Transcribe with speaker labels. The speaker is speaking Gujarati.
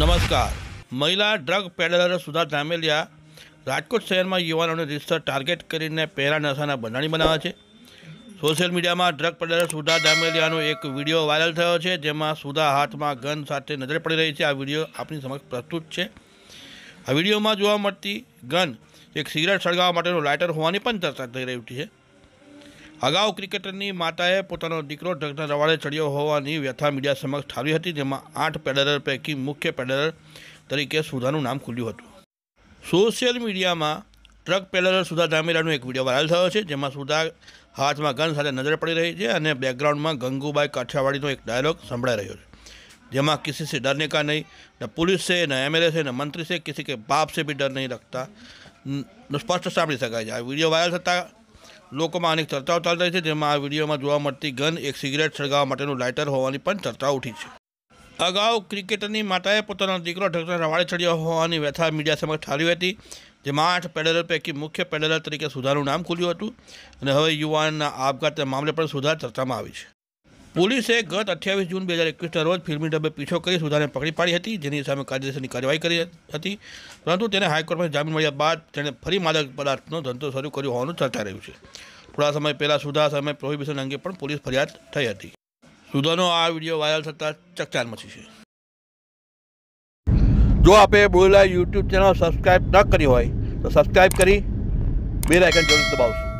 Speaker 1: નમસ્કાર મહિલા ડ્રગ પેડલર સુધા ધામેલિયા રાજકોટ શહેરમાં યુવાનોને રિસ્ટર ટાર્ગેટ કરીને પહેલા નશાના બંધાણી બનાવે છે સોશિયલ મીડિયામાં ડ્રગ પેડલર સુધા ધામેલિયાનો એક વિડીયો વાયરલ થયો છે જેમાં સુધા હાથમાં ગન સાથે નજર પડી રહી છે આ વિડીયો આપની સમક્ષ પ્રસ્તુત છે આ વિડીયોમાં જોવા મળતી ગન એક સિગરેટ સળગાવવા માટેનું લાઇટર હોવાની પણ ચર્ચા થઈ રહી છે અગાઉ ક્રિકેટરની માતાએ પોતાનો દીકરો ડ્રગ્સના રવાડે ચડ્યો હોવાની વ્યથા મીડિયા સમક્ષ ઠારી હતી જેમાં આઠ પેડલર પૈકી મુખ્ય પેડલર તરીકે સુધાનું નામ ખુલ્યું હતું સોશિયલ મીડિયામાં ટ્રક પેડલર સુધા ધામેરાનો એક વિડીયો વાયરલ થયો છે જેમાં સુધા હાથમાં ગન સાથે નજર પડી રહી છે અને બેકગ્રાઉન્ડમાં ગંગુબાઈ કાઠિયાવાડીનો એક ડાયલોગ સંભળાઈ રહ્યો છે જેમાં કિસી સે ડરને કા નહીં ન પોલીસ છે ન એમએલએ છે ન મંત્રી છે કિસી કે બાપ છે બી ડર નહીં રખતા સ્પષ્ટ સાંભળી શકાય છે આ વિડીયો વાયરલ થતાં લોકોમાં અનેક ચર્ચાઓ ચાલી રહી છે જેમાં આ વિડીયોમાં જોવા મળતી ગન એક સિગરેટ સળગાવવા માટેનું લાઇટર હોવાની પણ ચર્ચા ઉઠી છે અગાઉ ક્રિકેટરની માતાએ પોતાનો દીકરો ઢગલા રવાડે ચડ્યો હોવાની વ્યથા મીડિયા સમક્ષ ઠારી હતી જેમાં આઠ પેડલર પૈકી મુખ્ય પેડલર તરીકે સુધાનું નામ ખુલ્યું હતું અને હવે યુવાનના આપઘાતના મામલે પણ સુધાર ચર્ચામાં આવી છે પોલીસે ગત અઠ્યાવીસ જૂન બે હજાર એકવીસના રોજ ફિલ્મી ડબે પીછો કરી સુધાને પકડી પાડી હતી જેની સામે કાયદેસરની કાર્યવાહી કરી હતી પરંતુ તેને હાઈકોર્ટમાં જામીન મળ્યા બાદ તેણે ફરી માદક પદાર્થનો ધંધો શરૂ કર્યો હોવાનું ચર્ચા રહ્યું છે થોડા સમય પહેલાં સુધા સામે પ્રોહિબિશન અંગે પણ પોલીસ ફરિયાદ થઈ હતી સુધાનો આ વિડીયો વાયરલ થતાં ચકચાર મચી છે જો આપે બોલેલા યુટ્યુબ ચેનલ સબસ્ક્રાઈબ ન કરી હોય તો સબસ્ક્રાઈબ કરી બે આઇકન જરૂર દબાવશું